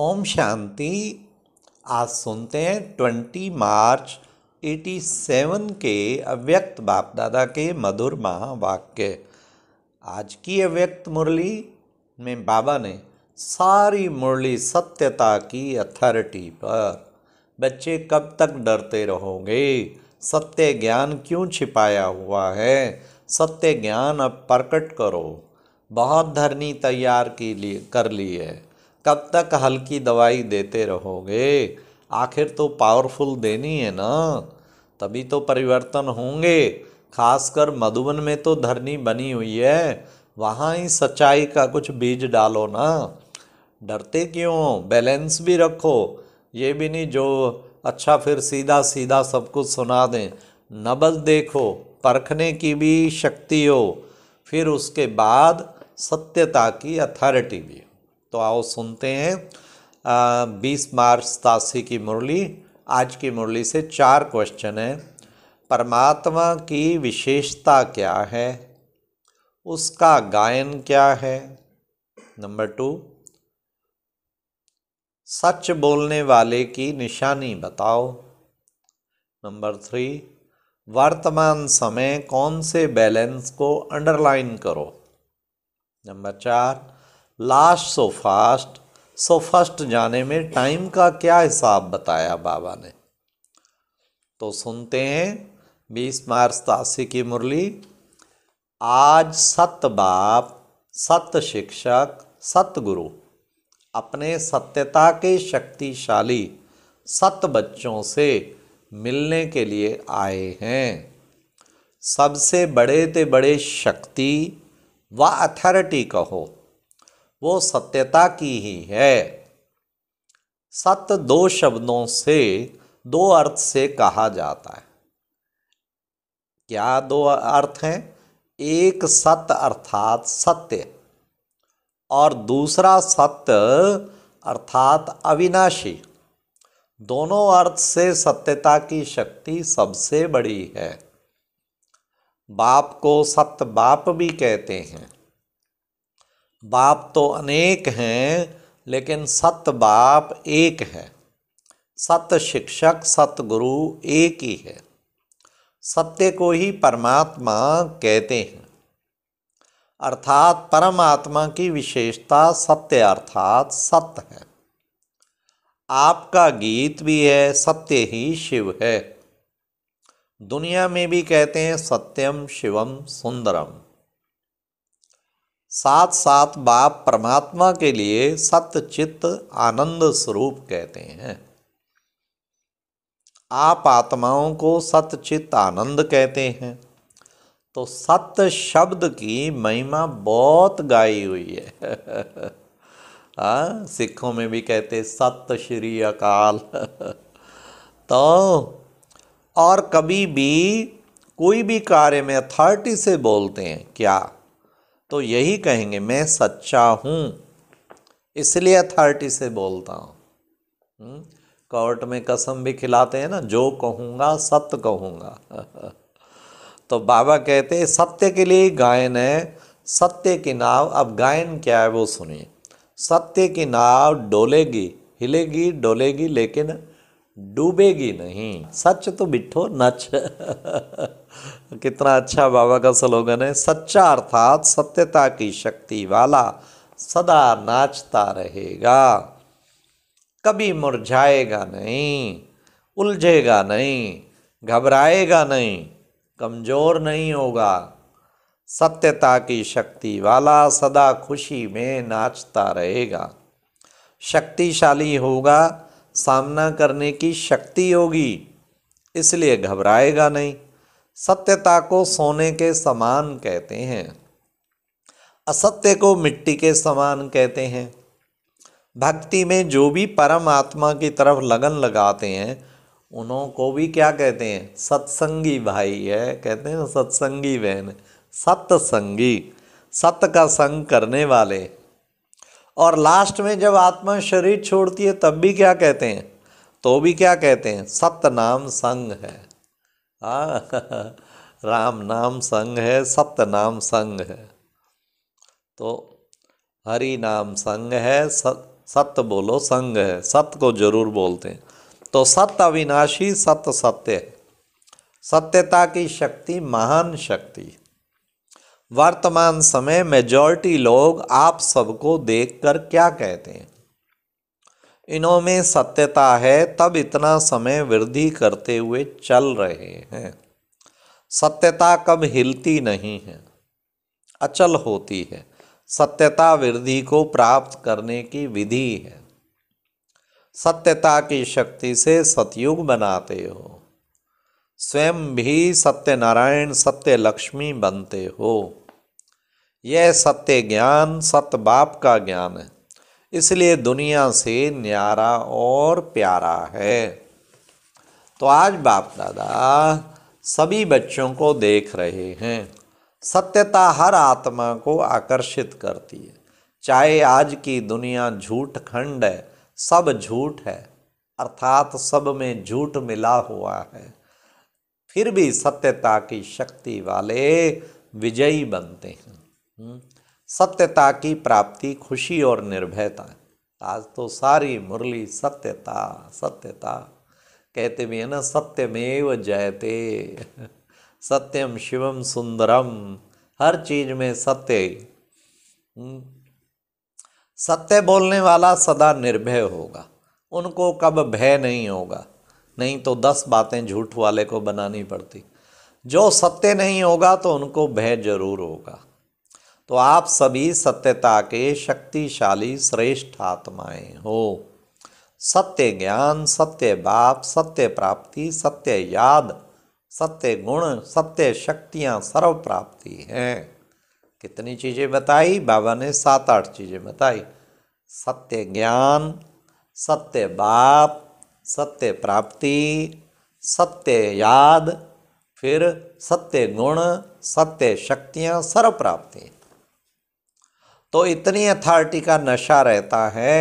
ओम शांति आज सुनते हैं ट्वेंटी मार्च एटी सेवन के अव्यक्त बाप दादा के मधुर महावाक्य आज की अव्यक्त मुरली में बाबा ने सारी मुरली सत्यता की अथॉरिटी पर बच्चे कब तक डरते रहोगे सत्य ज्ञान क्यों छिपाया हुआ है सत्य ज्ञान अब प्रकट करो बहुत धरनी तैयार की लिए कर ली है कब तक हल्की दवाई देते रहोगे आखिर तो पावरफुल देनी है ना तभी तो परिवर्तन होंगे खासकर मधुबन में तो धरनी बनी हुई है वहाँ ही सच्चाई का कुछ बीज डालो ना डरते क्यों बैलेंस भी रखो ये भी नहीं जो अच्छा फिर सीधा सीधा सब कुछ सुना दें नबज देखो परखने की भी शक्ति हो फिर उसके बाद सत्यता की अथॉरिटी भी हो तो आओ सुनते हैं बीस मार्च सतासी की मुरली आज की मुरली से चार क्वेश्चन है परमात्मा की विशेषता क्या है उसका गायन क्या है नंबर टू सच बोलने वाले की निशानी बताओ नंबर थ्री वर्तमान समय कौन से बैलेंस को अंडरलाइन करो नंबर चार last so fast so first जाने में टाइम का क्या हिसाब बताया बाबा ने तो सुनते हैं बीस मार्च तासी की मुरली आज सत बाप सत शिक्षक सत गुरु अपने सत्यता के शक्तिशाली सत बच्चों से मिलने के लिए आए हैं सबसे बड़े ते बड़े शक्ति व अथॉरिटी कहो वो सत्यता की ही है सत्य दो शब्दों से दो अर्थ से कहा जाता है क्या दो अर्थ हैं एक सत्य अर्थात सत्य और दूसरा सत्य अर्थात अविनाशी दोनों अर्थ से सत्यता की शक्ति सबसे बड़ी है बाप को सत्य बाप भी कहते हैं बाप तो अनेक हैं लेकिन सत बाप एक है सत शिक्षक गुरु एक ही है सत्य को ही परमात्मा कहते हैं अर्थात परमात्मा की विशेषता सत्य अर्थात सत्य है आपका गीत भी है सत्य ही शिव है दुनिया में भी कहते हैं सत्यम शिवम सुंदरम साथ साथ बाप परमात्मा के लिए सत्य चित्त आनंद स्वरूप कहते हैं आप आत्माओं को सत्य चित्त आनंद कहते हैं तो सत्य शब्द की महिमा बहुत गाई हुई है आ, हाँ, सिखों में भी कहते सत्य श्री अकाल तो और कभी भी कोई भी कार्य में अथॉरिटी से बोलते हैं क्या तो यही कहेंगे मैं सच्चा हूँ इसलिए अथॉरिटी से बोलता हूँ हम्म, कोर्ट में कसम भी खिलाते हैं ना जो कहूँगा सत्य कहूँगा तो बाबा कहते सत्य के लिए गायन है सत्य की नाव अब गायन क्या है वो सुनिए सत्य की नाव डोलेगी हिलेगी डोलेगी लेकिन डूबेगी नहीं सच तो बिठो नच कितना अच्छा बाबा का स्लोगन है सच्चा अर्थात सत्यता की शक्ति वाला सदा नाचता रहेगा कभी मुरझाएगा नहीं उलझेगा नहीं घबराएगा नहीं कमज़ोर नहीं होगा सत्यता की शक्ति वाला सदा खुशी में नाचता रहेगा शक्तिशाली होगा सामना करने की शक्ति होगी इसलिए घबराएगा नहीं सत्यता को सोने के समान कहते हैं असत्य को मिट्टी के समान कहते हैं भक्ति में जो भी परम आत्मा की तरफ लगन लगाते हैं उन्हों को भी क्या कहते हैं सत्संगी भाई है कहते हैं सत्संगी बहन सत्संगी सत्य का संग करने वाले और लास्ट में जब आत्मा शरीर छोड़ती है तब भी क्या कहते हैं तो भी क्या कहते हैं सत्य नाम संग है आ, हाँ। राम नाम संग है सत्य नाम संग है तो हरि नाम संग है सत सत्य बोलो संग है सत्य को जरूर बोलते हैं तो सत्य अविनाशी सत्य सत्य है सत्यता की शक्ति महान शक्ति वर्तमान समय मेजॉरिटी लोग आप सबको देखकर क्या कहते हैं में सत्यता है तब इतना समय वृद्धि करते हुए चल रहे हैं सत्यता कब हिलती नहीं है अचल होती है सत्यता वृद्धि को प्राप्त करने की विधि है सत्यता की शक्ति से सतयुग बनाते हो स्वयं भी सत्यनारायण सत्य लक्ष्मी बनते हो यह सत्य ज्ञान सत्य बाप का ज्ञान है इसलिए दुनिया से न्यारा और प्यारा है तो आज बाप दादा सभी बच्चों को देख रहे हैं सत्यता हर आत्मा को आकर्षित करती है चाहे आज की दुनिया झूठ खंड है सब झूठ है अर्थात सब में झूठ मिला हुआ है फिर भी सत्यता की शक्ति वाले विजयी बनते हैं हम्म। सत्यता की प्राप्ति खुशी और निर्भयता आज तो सारी मुरली सत्यता सत्यता कहते भी है ना सत्यमेव जयते सत्यम शिवम सुंदरम हर चीज में सत्य हम्म। सत्य बोलने वाला सदा निर्भय होगा उनको कब भय नहीं होगा नहीं तो दस बातें झूठ वाले को बनानी पड़ती जो सत्य नहीं होगा तो उनको भय जरूर होगा तो आप सभी सत्यता के शक्तिशाली श्रेष्ठ आत्माएं हो सत्य ज्ञान सत्य बाप सत्य प्राप्ति सत्य याद सत्य गुण सत्य शक्तियाँ सर्व प्राप्ति हैं कितनी चीज़ें बताई बाबा ने सात आठ चीज़ें बताई सत्य ज्ञान सत्य बाप सत्य प्राप्ति सत्य याद फिर सत्य गुण सत्य शक्तियाँ सर्व प्राप्ति तो इतनी अथॉरिटी का नशा रहता है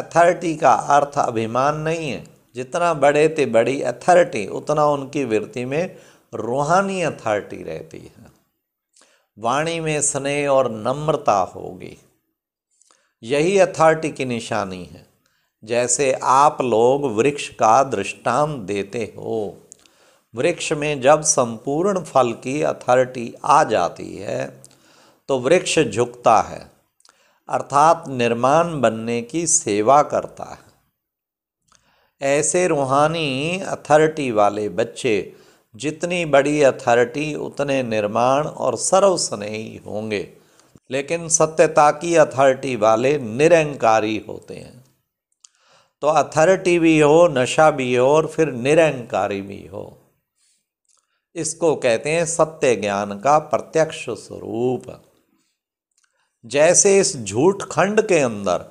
अथॉरिटी का अर्थ अभिमान नहीं है जितना बड़े थे बड़ी अथॉरिटी उतना उनकी वृत्ति में रूहानी अथॉरिटी रहती है वाणी में स्नेह और नम्रता होगी यही अथॉरिटी की निशानी है जैसे आप लोग वृक्ष का दृष्टांत देते हो वृक्ष में जब संपूर्ण फल की अथॉरिटी आ जाती है तो वृक्ष झुकता है अर्थात निर्माण बनने की सेवा करता है ऐसे रूहानी अथॉरिटी वाले बच्चे जितनी बड़ी अथॉरिटी उतने निर्माण और सर्वस्नेही होंगे लेकिन सत्यता की अथॉरिटी वाले निरंकारी होते हैं तो अथॉरिटी भी हो नशा भी हो और फिर निरंकारी भी हो इसको कहते हैं सत्य ज्ञान का प्रत्यक्ष स्वरूप जैसे इस झूठ खंड के अंदर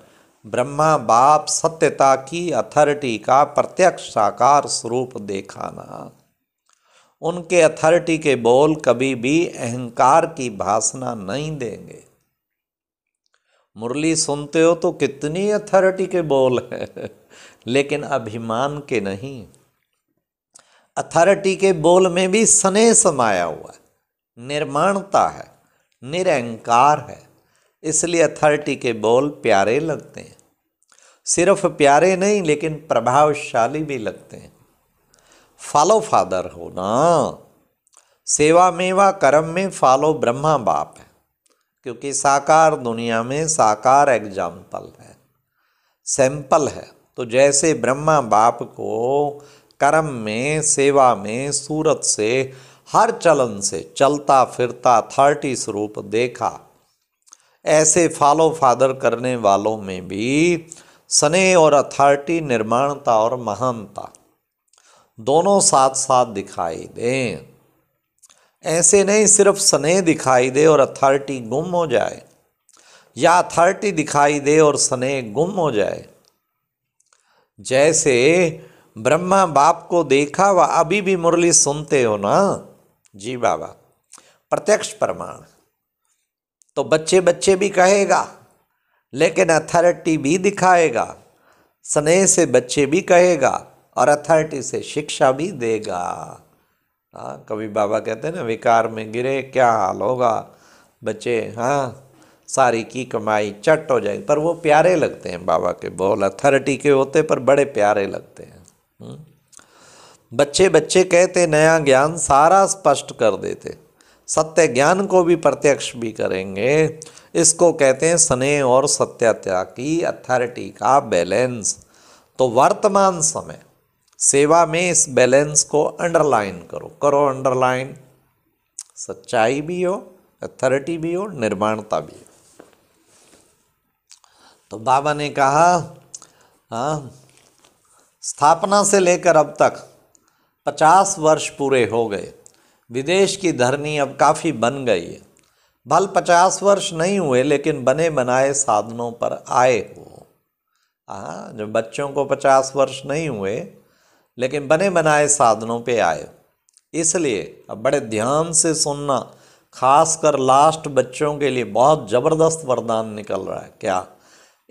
ब्रह्मा बाप सत्यता की अथॉरिटी का प्रत्यक्ष साकार स्वरूप देखाना उनके अथॉरिटी के बोल कभी भी अहंकार की भासना नहीं देंगे मुरली सुनते हो तो कितनी अथॉरिटी के बोल है लेकिन अभिमान के नहीं अथॉरिटी के बोल में भी स्नेह समाया हुआ है निर्माणता है निरहंकार है इसलिए अथॉरिटी के बोल प्यारे लगते हैं सिर्फ प्यारे नहीं लेकिन प्रभावशाली भी लगते हैं फॉलो फादर हो ना सेवा मेवा कर्म में फॉलो ब्रह्मा बाप है क्योंकि साकार दुनिया में साकार एग्जाम्पल है सैंपल है तो जैसे ब्रह्मा बाप को कर्म में सेवा में सूरत से हर चलन से चलता फिरता थर्टी स्वरूप देखा ऐसे फॉलो फादर करने वालों में भी स्नेह और अथॉरिटी निर्माणता और महानता दोनों साथ साथ दिखाई दें ऐसे नहीं सिर्फ स्नेह दिखाई दे और अथॉरिटी गुम हो जाए या अथॉरिटी दिखाई दे और स्नेह गुम हो जाए जैसे ब्रह्मा बाप को देखा व अभी भी मुरली सुनते हो ना जी बाबा प्रत्यक्ष प्रमाण तो बच्चे बच्चे भी कहेगा लेकिन अथॉरिटी भी दिखाएगा स्नेह से बच्चे भी कहेगा और अथॉरिटी से शिक्षा भी देगा हाँ कभी बाबा कहते हैं ना विकार में गिरे क्या हाल होगा बच्चे हाँ सारी की कमाई चट हो जाएगी पर वो प्यारे लगते हैं बाबा के बोल अथॉरिटी के होते पर बड़े प्यारे लगते हैं हम्म। बच्चे बच्चे कहते नया ज्ञान सारा स्पष्ट कर देते सत्य ज्ञान को भी प्रत्यक्ष भी करेंगे इसको कहते हैं स्नेह और सत्यता की अथॉरिटी का बैलेंस तो वर्तमान समय सेवा में इस बैलेंस को अंडरलाइन करो करो अंडरलाइन सच्चाई भी हो अथॉरिटी भी हो निर्माणता भी हो तो बाबा ने कहा हाँ स्थापना से लेकर अब तक पचास वर्ष पूरे हो गए विदेश की धरनी अब काफ़ी बन गई है भल पचास वर्ष नहीं हुए लेकिन बने बनाए साधनों पर आए हो हाँ जब बच्चों को पचास वर्ष नहीं हुए लेकिन बने बनाए साधनों पे आए इसलिए अब बड़े ध्यान से सुनना खासकर लास्ट बच्चों के लिए बहुत ज़बरदस्त वरदान निकल रहा है क्या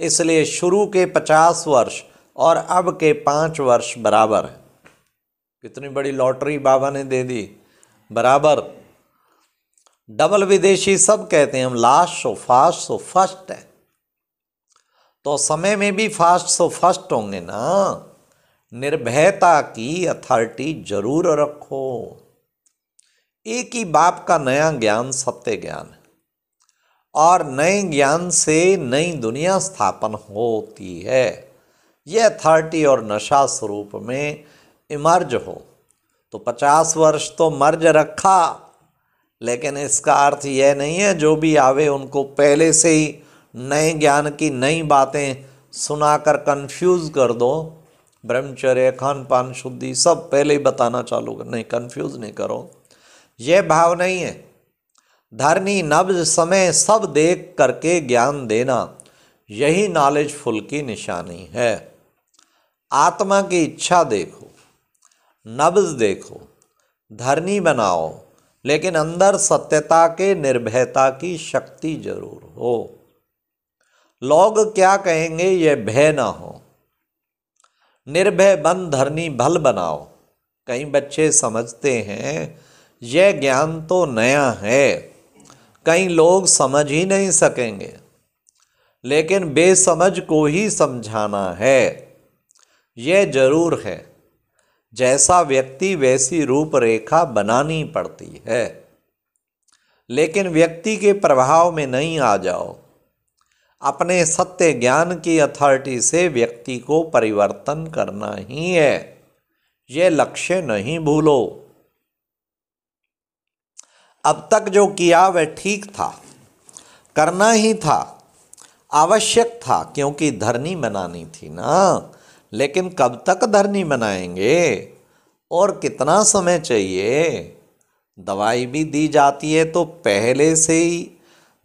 इसलिए शुरू के पचास वर्ष और अब के पाँच वर्ष बराबर है कितनी बड़ी लॉटरी बाबा ने दे दी बराबर डबल विदेशी सब कहते हैं हम last so fast so first है तो समय में भी फास्ट सो फर्स्ट होंगे ना निर्भयता की अथॉरिटी जरूर रखो एक ही बाप का नया ज्ञान सत्य ज्ञान है और नए ज्ञान से नई दुनिया स्थापन होती है यह अथॉरिटी और नशा स्वरूप में इमर्ज हो तो पचास वर्ष तो मर्ज रखा लेकिन इसका अर्थ यह नहीं है जो भी आवे उनको पहले से ही नए ज्ञान की नई बातें सुनाकर कंफ्यूज कर दो ब्रह्मचर्य खान पान शुद्धि सब पहले ही बताना चालू कर नहीं कंफ्यूज नहीं करो ये भाव नहीं है धरनी नब्ज समय सब देख करके ज्ञान देना यही नॉलेज फुल की निशानी है आत्मा की इच्छा देखो नब्ज देखो धरनी बनाओ लेकिन अंदर सत्यता के निर्भयता की शक्ति जरूर हो लोग क्या कहेंगे ये भय ना हो निर्भय बन धरनी भल बनाओ कई बच्चे समझते हैं यह ज्ञान तो नया है कई लोग समझ ही नहीं सकेंगे लेकिन बेसमझ को ही समझाना है यह जरूर है जैसा व्यक्ति वैसी रूपरेखा बनानी पड़ती है लेकिन व्यक्ति के प्रभाव में नहीं आ जाओ अपने सत्य ज्ञान की अथॉरिटी से व्यक्ति को परिवर्तन करना ही है ये लक्ष्य नहीं भूलो अब तक जो किया वह ठीक था करना ही था आवश्यक था क्योंकि धरनी बनानी थी ना लेकिन कब तक धरनी मनाएंगे और कितना समय चाहिए दवाई भी दी जाती है तो पहले से ही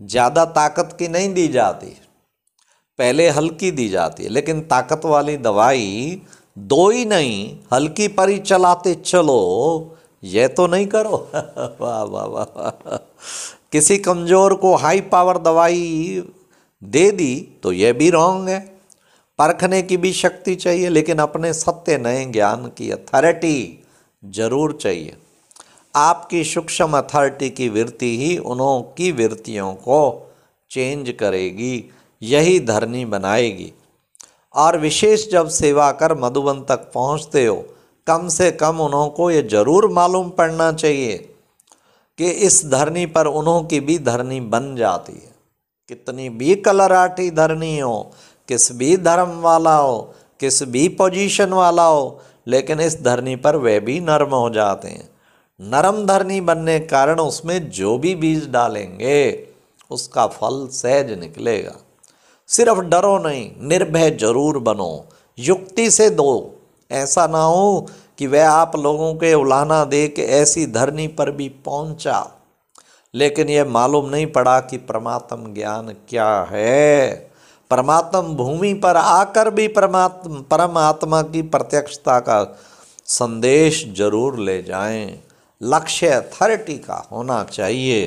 ज़्यादा ताकत की नहीं दी जाती पहले हल्की दी जाती है लेकिन ताकत वाली दवाई दो ही नहीं हल्की पर ही चलाते चलो ये तो नहीं करो वाह वाह वाह किसी कमज़ोर को हाई पावर दवाई दे दी तो ये भी रॉन्ग है परखने की भी शक्ति चाहिए लेकिन अपने सत्य नए ज्ञान की अथॉरिटी जरूर चाहिए आपकी सूक्ष्म अथॉरिटी की वृत्ति ही उन्हों की वृत्तियों को चेंज करेगी यही धरनी बनाएगी और विशेष जब सेवा कर मधुबन तक पहुंचते हो कम से कम उन्हों को ये जरूर मालूम पड़ना चाहिए कि इस धरनी पर उन्हों की भी धरनी बन जाती है कितनी भी कलराठी धरनी हो किस भी धर्म वाला हो किस भी पोजीशन वाला हो लेकिन इस धरनी पर वे भी नर्म हो जाते हैं नरम धरनी बनने के कारण उसमें जो भी बीज डालेंगे उसका फल सहज निकलेगा सिर्फ डरो नहीं निर्भय जरूर बनो युक्ति से दो ऐसा ना हो कि वह आप लोगों के उलाना दे के ऐसी धरनी पर भी पहुंचा लेकिन यह मालूम नहीं पड़ा कि परमात्म ज्ञान क्या है परमात्म भूमि पर आकर भी परमात्म परमात्मा की प्रत्यक्षता का संदेश जरूर ले जाएं लक्ष्य अथॉरिटी का होना चाहिए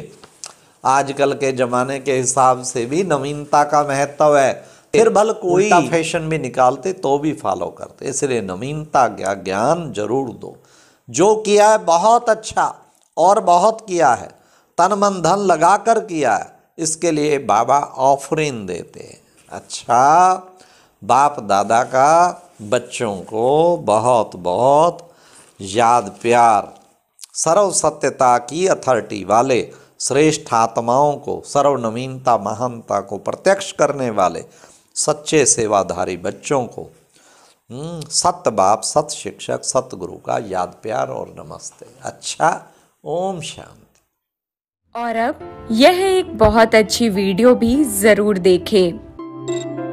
आजकल के ज़माने के हिसाब से भी नवीनता का महत्व है फिर भल कोई फैशन भी निकालते तो भी फॉलो करते इसलिए नवीनता का ज्ञान जरूर दो जो किया है बहुत अच्छा और बहुत किया है तन मन धन लगा कर किया है इसके लिए बाबा ऑफरिन देते हैं अच्छा बाप दादा का बच्चों को बहुत बहुत याद प्यार सर्व सत्यता की अथॉरिटी वाले श्रेष्ठ आत्माओं को सर्वनवीनता महानता को प्रत्यक्ष करने वाले सच्चे सेवाधारी बच्चों को हम्म, सत्य बाप सत शिक्षक गुरु का याद प्यार और नमस्ते अच्छा ओम शांति और अब यह एक बहुत अच्छी वीडियो भी जरूर देखें Thank you.